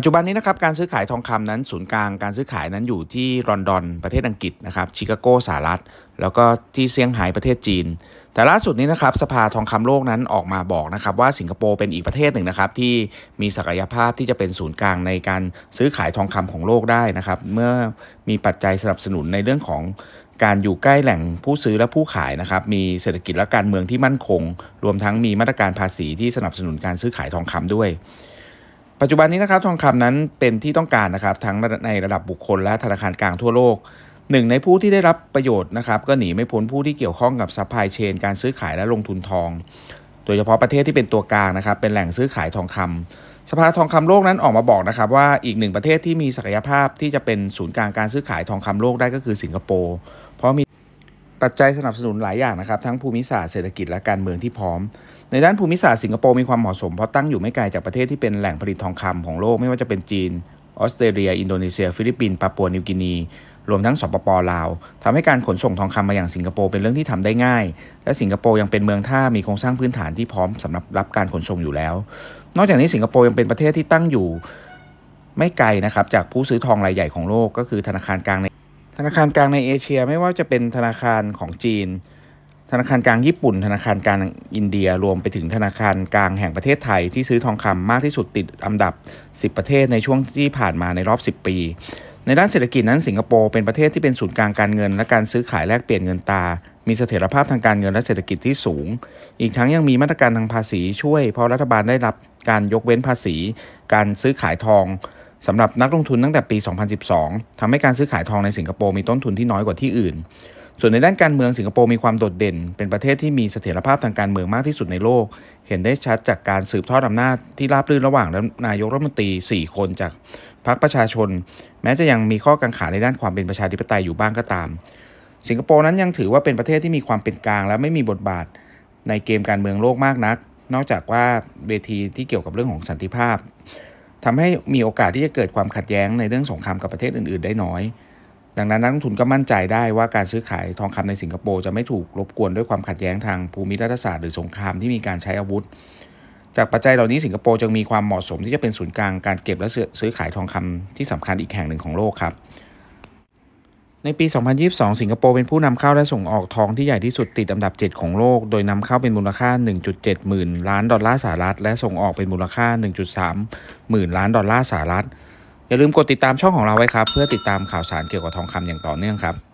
ปัจจุบันนี้นะครับการซื้อขายทองคำนั้น ศูนย์กลางการซื้อขายนั้นอยู่ที่ลอนดอนประเทศอังกฤษนะครับ ชิคาโกสหรัฐ แล้วก็ที่เซี่ยงไฮ้ประเทศจีน แต่ล่าสุดนี้นะครับ สภาทองคำโลกนั้นออกมาบอกนะครับ ว่าสิงคโปร์เป็นอีกประเทศหนึ่งนะครับ ที่มีศักยภาพที่จะเป็นศูนย์กลางในการซื้อขายทองคำของโลกได้นะครับ เมื่อมีปัจจัยสนับสนุนในเรื่องของการอยู่ใกล้แหล่งผู้ซื้อและผู้ขายนะครับ มีเศรษฐกิจและการเมืองที่มั่นคง รวมทั้งมีมาตรการภาษี ที่สนับสนุนการซื้อขายทองคำด้วยปัจจุบันนี้นะครับทองคำนั้นเป็นที่ต้องการนะครับ ทั้งในระดับบุคคลและธนาคารกลางทั่วโลกหนึ่งในผู้ที่ได้รับประโยชน์นะครับก็หนีไม่พ้นผู้ที่เกี่ยวข้องกับซัพพลายเชนการซื้อขายและลงทุนทอง โดยเฉพาะประเทศที่เป็นตัวกลางนะครับเป็นแหล่งซื้อขายทองคำ สภาทองคำโลกนั้นออกมาบอกนะครับว่าอีกหนึ่งประเทศที่มีศักยภาพที่จะเป็นศูนย์กลางการซื้อขายทองคำโลกได้ก็คือสิงคโปร์ปัจจัยสนับสนุนหลายอย่างนะครับ ทั้งภูมิศาสตร์เศรษฐกิจและการเมืองที่พร้อม ในด้านภูมิศาสตร์สิงคโปร์มีความเหมาะสม เพราะตั้งอยู่ไม่ไกลจากประเทศที่เป็นแหล่งผลิตทองคำของโลกไม่ว่าจะเป็นจีน ออสเตรเลียอินโดนีเซียฟิลิปปินส์ปาปัวนิวกินีรวมทั้งสปปลาว ทำให้การขนส่งทองคำมาอย่างสิงคโปร์เป็นเรื่องที่ทำได้ง่าย และสิงคโปร์ยังเป็นเมืองท่ามีโครงสร้างพื้นฐานที่พร้อมสำหรับรับการขนส่งอยู่แล้ว นอกจากนี้สิงคโปร์ยังเป็นประเทศที่ตั้งอยู่ไม่ไกลนะครับจากผู้ซื้อทองรายใหญ่ของโลก ก็คือธนาคารกลางในธนาคารกลางในเอเชียไม่ว่าจะเป็นธนาคารของจีน ธนาคารกลางญี่ปุ่นธนาคารกลางอินเดียรวมไปถึงธนาคารกลางแห่งประเทศไทยที่ซื้อทองคำมากที่สุดติดอันดับ 10 ประเทศในช่วงที่ผ่านมาในรอบ 10 ปี ในด้านเศรษฐกิจนั้นสิงคโปร์เป็นประเทศที่เป็นศูนย์กลางการเงินและการซื้อขายแลกเปลี่ยนเงินตา มีเสถียรภาพทางการเงินและเศรษฐกิจที่สูง อีกทั้งยังมีมาตรการทางภาษีช่วยเพราะรัฐบาลได้รับการยกเว้นภาษี การซื้อขายทองสำหรับนักลงทุนตั้งแต่ปี 2012 ทำให้การซื้อขายทองในสิงคโปร์มีต้นทุนที่น้อยกว่าที่อื่น ส่วนในด้านการเมืองสิงคโปร์มีความโดดเด่น เป็นประเทศที่มีเสถียรภาพทางการเมืองมากที่สุดในโลก เห็นได้ชัดจากการสืบทอดอานาจที่ราบรื่นระหว่างนายกรัฐมนตรี 4 คนจากพรรคประชาชน แม้จะยังมีข้อกังขาในด้านความเป็นประชาธิปไตยอยู่บ้างก็ตาม สิงคโปร์นั้นยังถือว่าเป็นประเทศที่มีความเป็นกลางและไม่มีบทบาทในเกมการเมืองโลกมากนัก นอกจากว่าเวทีที่เกี่ยวกับเรื่องของสันติภาพทำให้มีโอกาสที่จะเกิดความขัดแย้งในเรื่องสงครามกับประเทศอื่น ๆได้น้อย ดังนั้นนักลงทุนก็มั่นใจได้ว่าการซื้อขายทองคำในสิงคโปร์จะไม่ถูกรบกวนด้วยความขัดแย้งทางภูมิรัฐศาสตร์หรือสงครามที่มีการใช้อาวุธ จากปัจจัยเหล่านี้สิงคโปร์จึงมีความเหมาะสม ที่จะเป็นศูนย์กลางการเก็บและซื้อขายทองคำที่สำคัญอีกแห่งหนึ่งของโลกครับในปี 2022สิงคโปร์เป็นผู้นำเข้าและส่งออกทองที่ใหญ่ที่สุดติดอันดับ 7 ของโลก โดยนำเข้าเป็นมูลค่า 1.7หมื่นล้านดอลลาร์สหรัฐ และส่งออกเป็นมูลค่า 1.3หมื่นล้านดอลลาร์สหรัฐ อย่าลืมกดติดตามช่องของเราไว้ครับ เพื่อติดตามข่าวสารเกี่ยวกับทองคำอย่างต่อเนื่องครับ